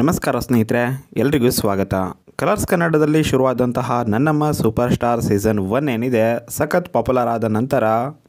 ನಮಸ್ಕಾರ ಸ್ನೇಹಿತರೆ ಎಲ್ರಿಗೂ ಸ್ವಾಗತ ಕಲರ್ಸ್ ಕನ್ನಡದಲ್ಲಿ ಶುರುವಾದಂತಹ ನನ್ನಮ್ಮ ಸೂಪರ್ ಸ್ಟಾರ್ ಸೀಸನ್ ಒನ್ ಏನಿದೆ ಸಖತ್ ಪಾಪ್ಯುಲರ್ ಆದ ನಂತರ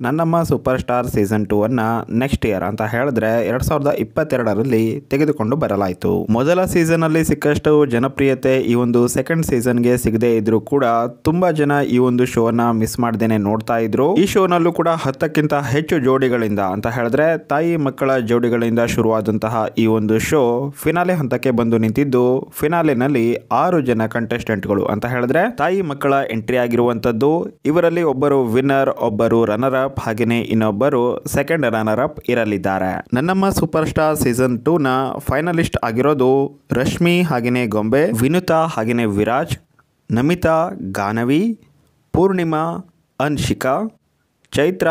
Nannamma super star season two ಅನ್ನು ನೆಕ್ಸ್ಟ್ ಇಯರ್ ಅಂತ ಹೇಳಿದ್ರೆ ಎರಡು ಸಾವಿರದ ಇಪ್ಪತ್ತೆರಡರಲ್ಲಿ ತೆಗೆದುಕೊಂಡು ಬರಲಾಯಿತು ಮೊದಲ ಸೀಸನಲ್ಲಿ ಸಿಕ್ಕಷ್ಟು ಜನಪ್ರಿಯತೆ ಈ ಒಂದು ಸೆಕೆಂಡ್ ಸೀಸನ್ ಗೆ ಸಿಗದೇ ಇದ್ರೂ ಕೂಡ ತುಂಬಾ ಜನ ಈ ಒಂದು ಶೋನ ಮಿಸ್ ಮಾಡ್ದೇನೆ ನೋಡ್ತಾ ಇದ್ರು ಈ ಶೋನಲ್ಲೂ ಕೂಡ ಹತ್ತಕ್ಕಿಂತ ಹೆಚ್ಚು ಜೋಡಿಗಳಿಂದ ಅಂತ ಹೇಳಿದ್ರೆ ತಾಯಿ ಮಕ್ಕಳ ಜೋಡಿಗಳಿಂದ ಶುರುವಾದಂತಹ ಈ ಒಂದು ಶೋ ಫಿನಾಲೆ ಹಂತಕ್ಕೆ ಬಂದು ನಿಂತಿದ್ದು ಫಿನಾಲೆನಲ್ಲಿ ಆರು ಜನ ಜನ ಕಂಟೆಸ್ಟೆಂಟ್ಗಳು ಅಂತ ಹೇಳಿದ್ರೆ ತಾಯಿ ಮಕ್ಕಳ ಎಂಟ್ರಿ ಆಗಿರುವಂತದ್ದು ಇವರಲ್ಲಿ ಒಬ್ಬರು ವಿನ್ನರ್ ಒಬ್ಬರು ರನ್ನರ್ ಅಪ್ ಹಾಗೆಯೇ ಇನ್ನೊಬ್ಬರು ಸೆಕೆಂಡ್ ರನ್ನರ್ ಅಪ್ ಇರಲಿದ್ದಾರೆ Nannamma super star season two ನ ಫೈನಲಿಸ್ಟ್ ಆಗಿರೋದು ರಶ್ಮಿ ಹಾಗೆಯೇ ಗೊಂಬೆ ವಿನುತಾ ಹಾಗೆಯೇ ವಿರಾಜ್ ನಮಿತಾ ಗಾನವಿ ಪೂರ್ಣಿಮಾ ಅನ್ಶಿಕಾ ಚೈತ್ರ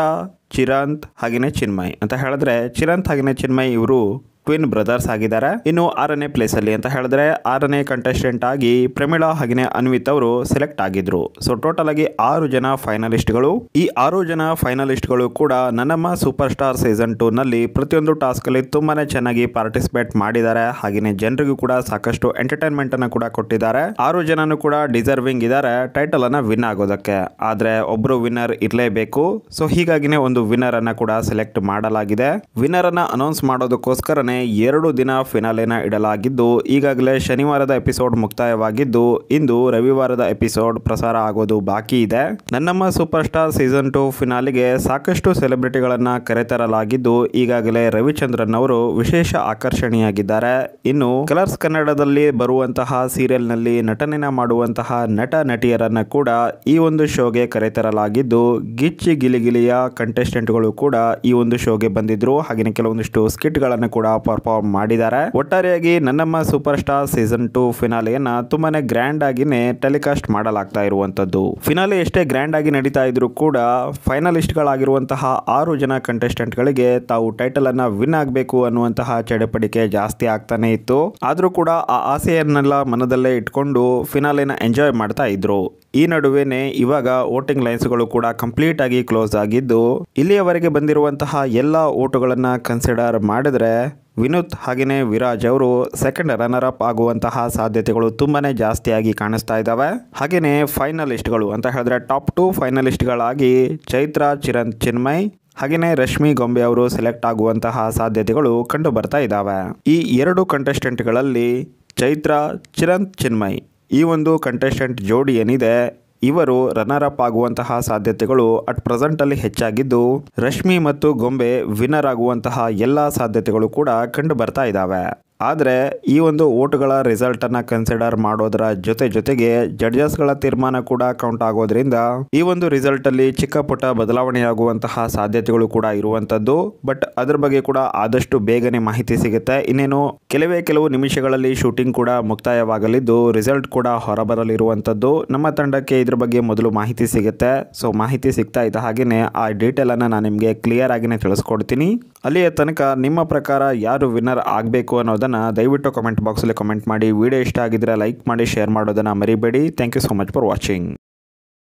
ಚಿರಂತ್ ಹಾಗೆಯೇ ಚಿನ್ಮಯ್ ಅಂತ ಹೇಳಿದ್ರೆ ಚಿರಂತ್ ಹಾಗೆಯೇ ಚಿನ್ಮಯ್ ಇವರು ಟ್ವಿನ್ ಬ್ರದರ್ಸ್ ಆಗಿದ್ದಾರೆ ಇನ್ನು ಆರನೇ ಪ್ಲೇಸ್ ಅಲ್ಲಿ ಅಂತ ಹೇಳಿದ್ರೆ ಆರನೇ ಕಂಟೆಸ್ಟೆಂಟ್ ಆಗಿ ಪ್ರಮಿಳಾ ಹಾಗೆ ಅನ್ವಿತ್ ಅವರು ಸೆಲೆಕ್ಟ್ ಆಗಿದ್ರು ಸೊ ಟೋಟಲ್ ಆಗಿ ಆರು ಜನ ಫೈನಲಿಸ್ಟ್ ಗಳು ಈ ಆರು ಜನ ಫೈನಲಿಸ್ಟ್ ಗಳು ಕೂಡ ನನ್ನಮ್ಮ ಸೂಪರ್ ಸ್ಟಾರ್ ಸೀಸನ್ ಟೂ ನಲ್ಲಿ ಪ್ರತಿಯೊಂದು ಟಾಸ್ಕ್ ಅಲ್ಲಿ ತುಂಬಾನೇ ಚೆನ್ನಾಗಿ ಪಾರ್ಟಿಸಿಪೇಟ್ ಮಾಡಿದ್ದಾರೆ ಹಾಗೆ ಜನರಿಗೂ ಕೂಡ ಸಾಕಷ್ಟು ಎಂಟರ್ಟೈನ್ಮೆಂಟ್ ಅನ್ನು ಕೂಡ ಕೊಟ್ಟಿದ್ದಾರೆ ಆರು ಜನನು ಕೂಡ ಡಿಸರ್ವಿಂಗ್ ಇದ್ದಾರೆ ಟೈಟಲ್ ಅನ್ನ ವಿನ್ ಆಗೋದಕ್ಕೆ ಆದ್ರೆ ಒಬ್ರು ವಿನ್ನರ್ ಇರಲೇಬೇಕು ಸೊ ಹೀಗಾಗಿನೇ ಒಂದು ವಿನ್ನರ್ ಅನ್ನ ಕೂಡ ಸೆಲೆಕ್ಟ್ ಮಾಡಲಾಗಿದೆ ವಿನ್ನರ್ ಅನ್ನ ಅನೌನ್ಸ್ ಮಾಡೋದಕ್ಕೋಸ್ಕರನೇ ಎರಡು ದಿನ ಫಿನಾಲೆನ ಇಡಲಾಗಿದ್ದು ಈಗಾಗಲೇ ಶನಿವಾರದ ಎಪಿಸೋಡ್ ಮುಕ್ತಾಯವಾಗಿದ್ದು ಇಂದು ರವಿವಾರದ ಎಪಿಸೋಡ್ ಪ್ರಸಾರ ಆಗೋದು ಬಾಕಿ ಇದೆ Nannamma super star season two ಫಿನಾಲಿಗೆ ಸಾಕಷ್ಟು ಸೆಲೆಬ್ರಿಟಿಗಳನ್ನು ಕರೆತರಲಾಗಿದ್ದು ಈಗಾಗಲೇ ರವಿಚಂದ್ರನ್ ಅವರು ವಿಶೇಷ ಆಕರ್ಷಣೆಯಾಗಿದ್ದಾರೆ ಇನ್ನು ಕಲರ್ಸ್ ಕನ್ನಡದಲ್ಲಿ ಬರುವಂತಹ ಸೀರಿಯಲ್ನಲ್ಲಿ ನಟನೆನ ಮಾಡುವಂತಹ ನಟ ನಟಿಯರನ್ನ ಕೂಡ ಈ ಒಂದು ಶೋಗೆ ಕರೆತರಲಾಗಿದ್ದು ಗಿಚ್ಚಿ ಗಿಲಿಗಿಲಿಯ ಕಂಟೆಸ್ಟೆಂಟ್ಗಳು ಕೂಡ ಈ ಒಂದು ಶೋಗೆ ಬಂದಿದ್ರು ಹಾಗೆಯೇ ಕೆಲವೊಂದಿಷ್ಟು ಗಳನ್ನು ಕೂಡ ಪರ್ಫಾರ್ಮ್ ಮಾಡಿದ್ದಾರೆ ಒಟ್ಟಾರೆಯಾಗಿ Nannamma super star season two ಫಿನಾಲೆಯನ್ನ ತುಂಬಾನೇ ಗ್ರ್ಯಾಂಡ್ ಆಗಿನೇ ಟೆಲಿಕಾಸ್ಟ್ ಮಾಡಲಾಗ್ತಾ ಇರುವಂತದ್ದು ಫಿನಾಲೆ ಎಷ್ಟೇ ಗ್ರ್ಯಾಂಡ್ ಆಗಿ ನಡೀತಾ ಇದ್ರು ಕೂಡ ಫೈನಲಿಸ್ಟ್ ಗಳಾಗಿರುವಂತಹ ಆರು ಜನ ಕಂಟೆಸ್ಟೆಂಟ್ ಗಳಿಗೆ ತಾವು ಟೈಟಲ್ ಅನ್ನ ವಿನ್ ಆಗಬೇಕು ಅನ್ನುವಂತಹ ಚಡಪಡಿಕೆ ಜಾಸ್ತಿ ಆಗ್ತಾನೆ ಇತ್ತು ಆದ್ರೂ ಕೂಡ ಆ ಆಸೆಯನ್ನೆಲ್ಲ ಮನದಲ್ಲೇ ಇಟ್ಕೊಂಡು ಫಿನಾಲೆನ ಎಂಜಾಯ್ ಮಾಡ್ತಾ ಇದ್ರು ಈ ನಡುವೆನೆ ಇವಾಗ ವೋಟಿಂಗ್ ಲೈನ್ಸ್ಗಳು ಕೂಡ ಕಂಪ್ಲೀಟ್ ಆಗಿ ಕ್ಲೋಸ್ ಆಗಿದ್ದು ಇಲ್ಲಿಯವರೆಗೆ ಬಂದಿರುವಂತಹ ಎಲ್ಲ ಓಟುಗಳನ್ನು ಕನ್ಸಿಡರ್ ಮಾಡಿದ್ರೆ ವಿನೋತ್ ಹಾಗೆಯೇ ವಿರಾಜ್ ಅವರು ಸೆಕೆಂಡ್ ರನ್ನರ್ ಅಪ್ ಆಗುವಂತಹ ಸಾಧ್ಯತೆಗಳು ತುಂಬಾ ಜಾಸ್ತಿಯಾಗಿ ಕಾಣಿಸ್ತಾ ಇದ್ದಾವೆ ಹಾಗೆಯೇ ಫೈನಲಿಸ್ಟ್ಗಳು ಅಂತ ಹೇಳಿದ್ರೆ ಟಾಪ್ ಟು ಫೈನಲಿಸ್ಟ್ಗಳಾಗಿ ಚೈತ್ರ ಚಿರಂತ್ ಚಿನ್ಮಯ್ ಹಾಗೆಯೇ ರಶ್ಮಿ ಗೊಂಬೆ ಅವರು ಸೆಲೆಕ್ಟ್ ಆಗುವಂತಹ ಸಾಧ್ಯತೆಗಳು ಕಂಡು ಬರ್ತಾ ಇದ್ದಾವೆ ಈ ಎರಡು ಕಂಟೆಸ್ಟೆಂಟ್ಗಳಲ್ಲಿ ಚೈತ್ರ ಚಿರಂತ್ ಚಿನ್ಮಯ್ ಈ ಒಂದು ಕಂಟೆಸ್ಟೆಂಟ್ ಜೋಡಿ ಏನಿದೆ ಇವರು ರನ್ನರ್ ಅಪ್ ಆಗುವಂತಹ ಸಾಧ್ಯತೆಗಳು ಅಟ್ ಪ್ರೆಸೆಂಟ್ ಅಲ್ಲಿ ಹೆಚ್ಚಾಗಿದ್ದು ರಶ್ಮಿ ಮತ್ತು ಗೊಂಬೆ ವಿನ್ನರ್ ಆಗುವಂತಹ ಎಲ್ಲಾ ಸಾಧ್ಯತೆಗಳು ಕೂಡ ಕಂಡು ಬರ್ತಾ ಇದ್ದಾವೆ ಆದರೆ ಈ ಒಂದು ಓಟ್ಗಳ ರಿಸಲ್ಟನ್ನು ಕನ್ಸಿಡರ್ ಮಾಡೋದರ ಜೊತೆ ಜೊತೆಗೆ ಜಡ್ಜಸ್ಗಳ ತೀರ್ಮಾನ ಕೂಡ ಕೌಂಟ್ ಆಗೋದ್ರಿಂದ ಈ ಒಂದು ರಿಸಲ್ಟಲ್ಲಿ ಚಿಕ್ಕ ಪುಟ್ಟ ಬದಲಾವಣೆಯಾಗುವಂತಹ ಸಾಧ್ಯತೆಗಳು ಕೂಡ ಇರುವಂಥದ್ದು ಬಟ್ ಅದರ ಬಗ್ಗೆ ಕೂಡ ಆದಷ್ಟು ಬೇಗನೆ ಮಾಹಿತಿ ಸಿಗುತ್ತೆ ಇನ್ನೇನು ಕೆಲವೇ ಕೆಲವು ನಿಮಿಷಗಳಲ್ಲಿ ಶೂಟಿಂಗ್ ಕೂಡ ಮುಕ್ತಾಯವಾಗಲಿದ್ದು ರಿಸಲ್ಟ್ ಕೂಡ ಹೊರಬರಲಿರುವಂಥದ್ದು ನಮ್ಮ ತಂಡಕ್ಕೆ ಇದ್ರ ಬಗ್ಗೆ ಮೊದಲು ಮಾಹಿತಿ ಸಿಗುತ್ತೆ ಸೊ ಮಾಹಿತಿ ಸಿಗ್ತಾ ಇದ್ದ ಹಾಗೆಯೇ ಆ ಡೀಟೇಲನ್ನು ನಾನು ನಿಮಗೆ ಕ್ಲಿಯರ್ ಆಗಿನೇ ತಿಳಿಸ್ಕೊಡ್ತೀನಿ ಅಲ್ಲಿಯ ತನಕ ನಿಮ್ಮ ಪ್ರಕಾರ ಯಾರು ವಿನ್ನರ್ ಆಗಬೇಕು ಅನ್ನೋದು ಅನ್ನೋದನ್ನು ದಯವಿಟ್ಟು ಕಮೆಂಟ್ ಬಾಕ್ಸಲ್ಲಿ ಕಮೆಂಟ್ ಮಾಡಿ ವಿಡಿಯೋ ಇಷ್ಟ ಆಗಿದ್ರೆ ಲೈಕ್ ಮಾಡಿ ಶೇರ್ ಮಾಡೋದನ್ನು ಮರಿಬೇಡಿ thank you so much for watching